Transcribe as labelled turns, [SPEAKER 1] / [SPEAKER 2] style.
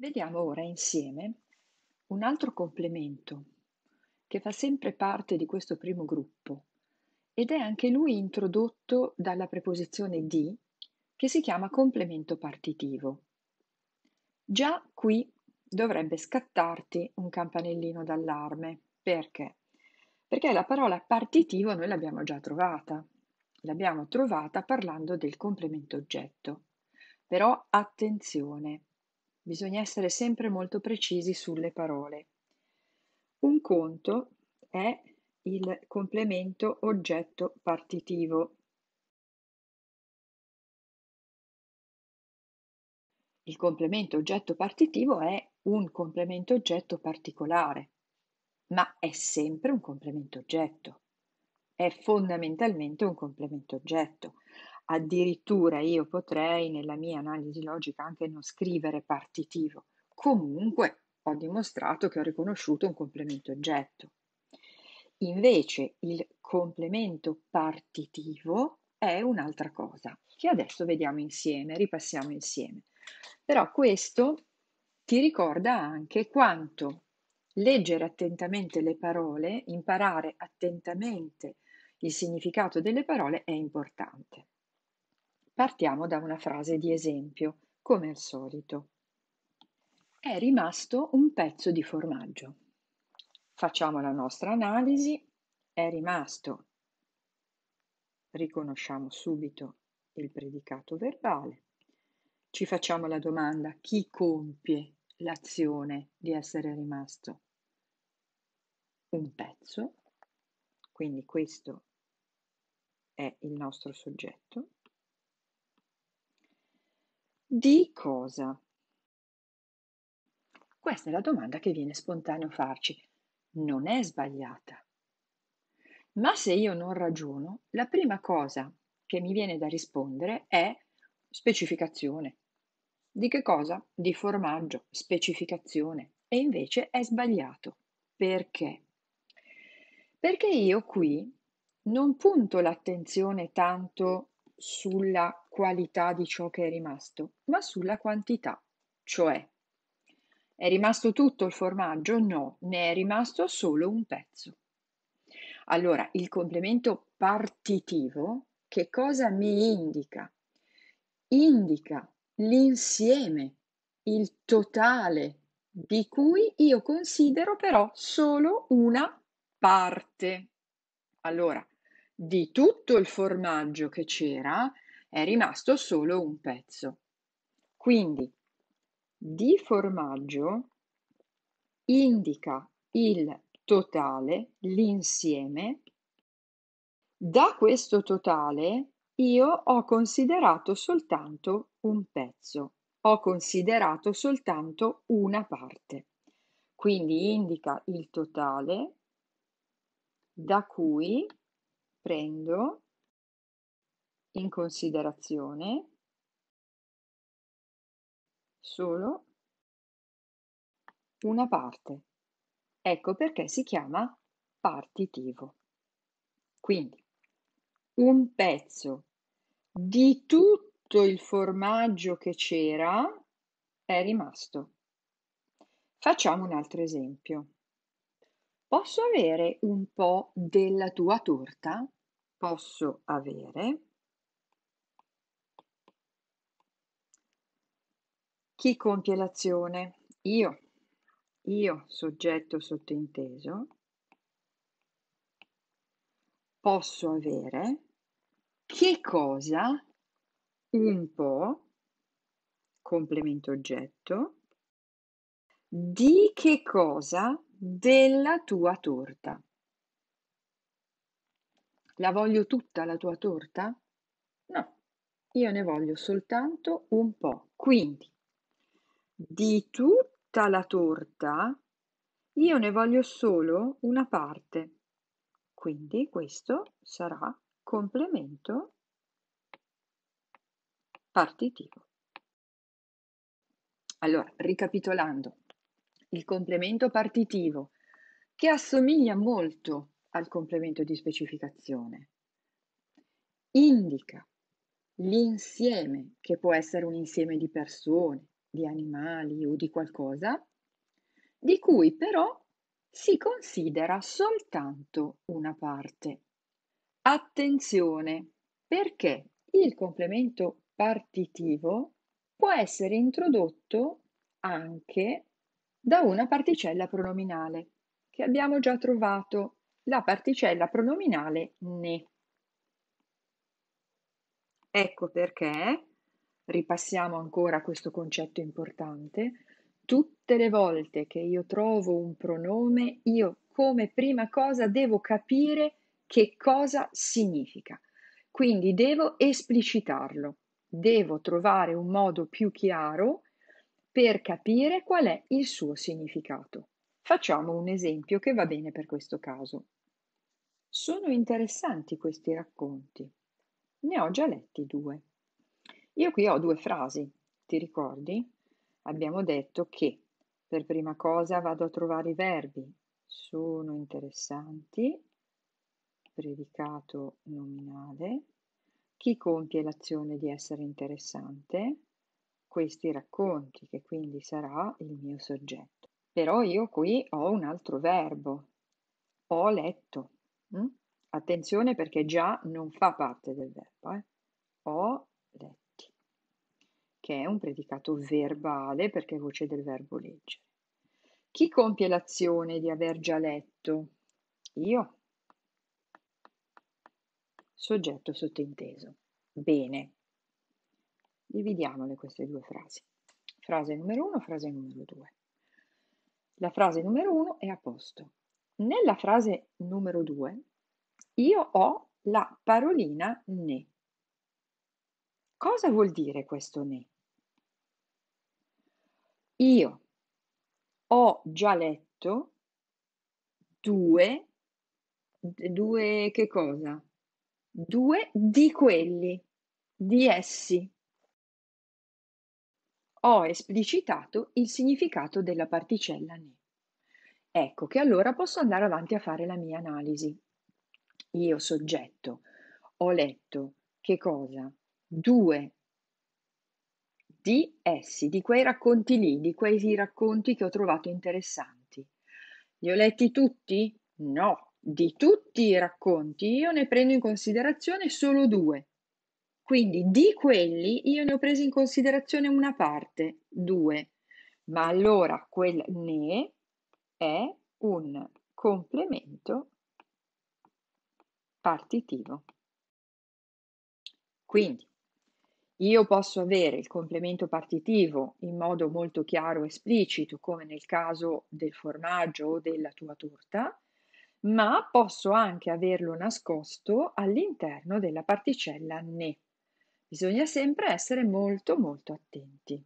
[SPEAKER 1] Vediamo ora insieme un altro complemento che fa sempre parte di questo primo gruppo ed è anche lui introdotto dalla preposizione di che si chiama complemento partitivo. Già qui dovrebbe scattarti un campanellino d'allarme. Perché? Perché la parola partitivo noi l'abbiamo già trovata. L'abbiamo trovata parlando del complemento oggetto. Però attenzione, Bisogna essere sempre molto precisi sulle parole. Un conto è il complemento oggetto partitivo. Il complemento oggetto partitivo è un complemento oggetto particolare, ma è sempre un complemento oggetto. È fondamentalmente un complemento oggetto addirittura io potrei nella mia analisi logica anche non scrivere partitivo. Comunque ho dimostrato che ho riconosciuto un complemento oggetto. Invece il complemento partitivo è un'altra cosa che adesso vediamo insieme, ripassiamo insieme. Però questo ti ricorda anche quanto leggere attentamente le parole, imparare attentamente il significato delle parole è importante. Partiamo da una frase di esempio, come al solito. È rimasto un pezzo di formaggio. Facciamo la nostra analisi. È rimasto. Riconosciamo subito il predicato verbale. Ci facciamo la domanda chi compie l'azione di essere rimasto? Un pezzo. Quindi questo è il nostro soggetto di cosa? Questa è la domanda che viene spontaneo farci. Non è sbagliata. Ma se io non ragiono, la prima cosa che mi viene da rispondere è specificazione. Di che cosa? Di formaggio, specificazione. E invece è sbagliato. Perché? Perché io qui non punto l'attenzione tanto sulla qualità di ciò che è rimasto, ma sulla quantità, cioè è rimasto tutto il formaggio? No, ne è rimasto solo un pezzo. Allora, il complemento partitivo che cosa mi indica? Indica l'insieme, il totale di cui io considero però solo una parte. Allora, di tutto il formaggio che c'era, è rimasto solo un pezzo. Quindi di formaggio indica il totale, l'insieme. Da questo totale io ho considerato soltanto un pezzo, ho considerato soltanto una parte. Quindi indica il totale da cui prendo in considerazione solo una parte. Ecco perché si chiama partitivo. Quindi un pezzo di tutto il formaggio che c'era è rimasto. Facciamo un altro esempio. Posso avere un po' della tua torta? Posso avere Chi compie l'azione? Io. Io, soggetto sottinteso, posso avere che cosa? Un po', complemento oggetto, di che cosa? Della tua torta. La voglio tutta la tua torta? No, io ne voglio soltanto un po'. Quindi di tutta la torta io ne voglio solo una parte. Quindi questo sarà complemento partitivo. Allora, ricapitolando, il complemento partitivo che assomiglia molto al complemento di specificazione indica l'insieme che può essere un insieme di persone, di animali o di qualcosa, di cui però si considera soltanto una parte. Attenzione, perché il complemento partitivo può essere introdotto anche da una particella pronominale che abbiamo già trovato, la particella pronominale ne. Ecco perché ripassiamo ancora questo concetto importante, tutte le volte che io trovo un pronome, io come prima cosa devo capire che cosa significa. Quindi devo esplicitarlo, devo trovare un modo più chiaro per capire qual è il suo significato. Facciamo un esempio che va bene per questo caso. Sono interessanti questi racconti. Ne ho già letti due. Io qui ho due frasi, ti ricordi? Abbiamo detto che per prima cosa vado a trovare i verbi, sono interessanti, predicato nominale, chi compie l'azione di essere interessante, questi racconti, che quindi sarà il mio soggetto. Però io qui ho un altro verbo, ho letto. Mm? Attenzione perché già non fa parte del verbo. Eh? che è un predicato verbale perché è voce del verbo leggere. Chi compie l'azione di aver già letto? Io. Soggetto sottinteso. Bene. Dividiamole queste due frasi. Frase numero uno, frase numero due. La frase numero uno è a posto. Nella frase numero due io ho la parolina ne. Cosa vuol dire questo ne? Io ho già letto due, due che cosa? Due di quelli, di essi. Ho esplicitato il significato della particella ne. Ecco che allora posso andare avanti a fare la mia analisi. Io soggetto ho letto che cosa? Due di essi, di quei racconti lì, di quei racconti che ho trovato interessanti. Li ho letti tutti? No, di tutti i racconti io ne prendo in considerazione solo due. Quindi di quelli io ne ho presi in considerazione una parte, due. Ma allora quel ne è un complemento partitivo. Quindi io posso avere il complemento partitivo in modo molto chiaro e esplicito, come nel caso del formaggio o della tua torta, ma posso anche averlo nascosto all'interno della particella ne. Bisogna sempre essere molto molto attenti.